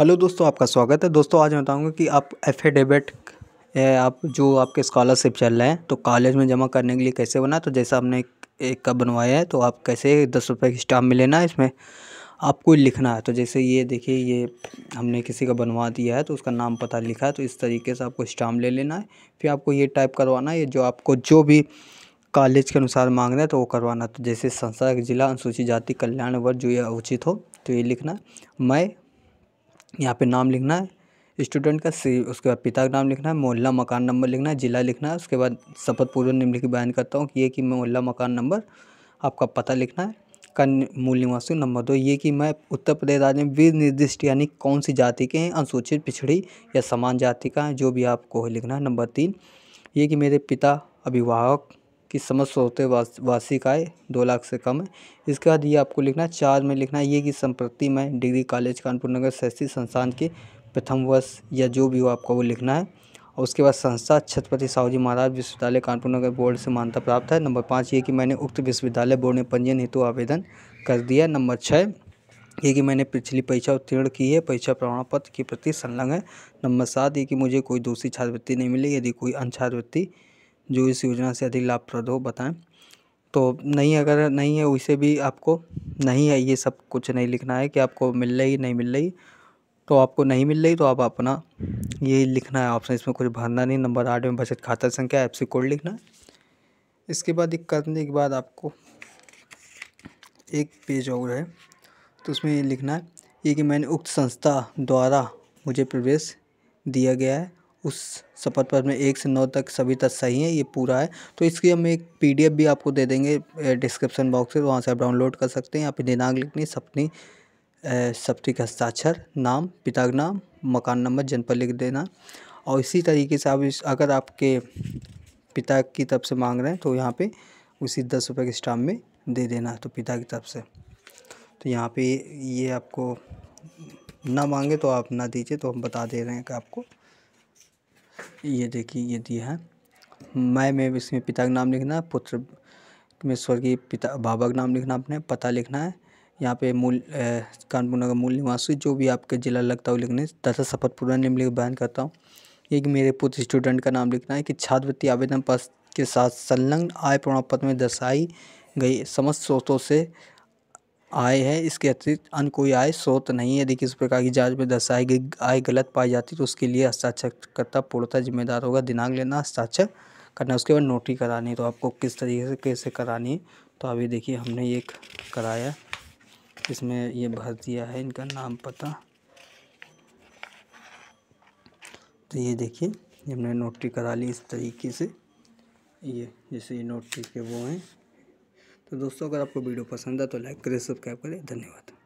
hello दोस्तों आपका स्वागत है दोस्तों आज मैं बताऊंगा कि आप एफिडेविट आप जो आपके स्कॉलरशिप चल रहे हैं तो कॉलेज में जमा करने के लिए कैसे बना तो जैसे आपने एक का बनवाया है तो आप कैसे दस रुपये की स्टाम्प में लेना है इसमें आपको लिखना है तो जैसे ये देखिए ये हमने किसी का बनवा दिया है तो उसका नाम पता लिखा है तो इस तरीके से आपको स्टाम्प ले लेना है फिर आपको ये टाइप करवाना है जो आपको जो भी कॉलेज के अनुसार मांगना है तो वो करवाना तो जैसे संसद जिला अनुसूचित जाति कल्याण वर्ग जो ये उचित हो तो ये लिखना मैं यहाँ पे नाम लिखना है स्टूडेंट का सी उसके बाद पिता का नाम लिखना है मोहल्ला मकान नंबर लिखना है ज़िला लिखना है उसके बाद शपथ पूर्व निम्नलिखित बयान करता हूँ कि ये कि मोहल्ला मकान नंबर आपका पता लिखना है कन मूल निवासी नंबर दो ये कि मैं उत्तर प्रदेश राज्य में विनिर्दिष्ट यानी कौन सी जाति के हैं अनुसूचित पिछड़ी या समान जाति का है जो भी आपको लिखना है नंबर तीन ये कि मेरे पिता अभिभावक कि समस्त तो होते वार्षिक आय दो लाख से कम है इसके बाद ये आपको लिखना है चार में लिखना है ये कि संप्रति में डिग्री कॉलेज कानपुर नगर शैक्षिक संस्थान के प्रथम वर्ष या जो भी हो आपको वो लिखना है और उसके बाद संस्था छत्रपति साहू जी महाराज विश्वविद्यालय कानपुर नगर बोर्ड से मान्यता प्राप्त है नंबर पाँच ये कि मैंने उक्त विश्वविद्यालय बोर्ड में पंजीयन हेतु आवेदन कर दिया नंबर छः ये कि मैंने पिछली परीक्षा उत्तीर्ण की है परीक्षा प्रमाण पत्र के प्रति संलग्न है नंबर सात ये कि मुझे कोई दूसरी छात्रवृत्ति नहीं मिली यदि कोई अन्य छात्रवृत्ति जो इस योजना से अधिक लाभप्रद हो बताएँ तो नहीं अगर नहीं है उसे भी आपको नहीं है ये सब कुछ नहीं लिखना है कि आपको मिल रही नहीं मिल रही तो आपको नहीं मिल रही तो आप अपना ये लिखना है ऑप्शन इसमें कुछ भरना नहीं नंबर आठ में बचत खाता संख्या एफ सी कोड लिखना है इसके बाद एक करने के बाद आपको एक पेज और है तो उसमें ये लिखना है ये कि मैंने उक्त संस्था द्वारा मुझे प्रवेश दिया गया है उस शपथ पत्र में एक से नौ तक सभी तक सही है ये पूरा है तो इसकी हम एक पीडीएफ भी आपको दे देंगे डिस्क्रिप्शन बॉक्स में वहाँ से आप डाउनलोड कर सकते हैं यहाँ पे दिनांक लिखनी सपनी सप्ती का हस्ताक्षर नाम पिता का नाम मकान नंबर जनपद लिख देना और इसी तरीके से आप इस अगर आपके पिता की तरफ से मांग रहे हैं तो यहाँ पे उसी दस रुपये के स्टाम्प में दे देना तो पिता की तरफ से तो यहाँ पे ये आपको ना मांगे तो आप ना दीजिए तो हम बता दे रहे हैं कि आपको ये देखिए ये दिया है मैं में इसमें पिता का नाम लिखना है पुत्र में स्वर्गीय पिता बाबा का नाम लिखना अपने पता लिखना है यहाँ पे मूल कानपुर नगर मूल निवासी जो भी आपके ज़िला लगता हो लिखने तथा शपथ पूरा निम्नलिखित बयान करता हूँ एक मेरे पुत्र स्टूडेंट का नाम लिखना है कि छात्रवृत्ति आवेदन पत्र के साथ संलग्न आय प्रमाण पत्र में दर्शाई गई समस्त स्रोतों से आय है इसके अतिरिक्त अन्य कोई आय स्रोत नहीं है यदि किसी प्रकार की जांच में दर्शाई गई आय गलत पाई जाती तो उसके लिए हस्ताक्षरकर्ता पूर्णतः जिम्मेदार होगा दिनांक लेना हस्ताक्षर करना उसके बाद नोटरी करानी तो आपको किस तरीके से कैसे करानी है तो अभी देखिए हमने ये कराया इसमें ये भर दिया है इनका नाम पता तो ये देखिए हमने नोटरी करा ली इस तरीके से ये जैसे ये नोटरी के वो हैं तो दोस्तों अगर आपको वीडियो पसंद है तो लाइक करें सब्सक्राइब करें धन्यवाद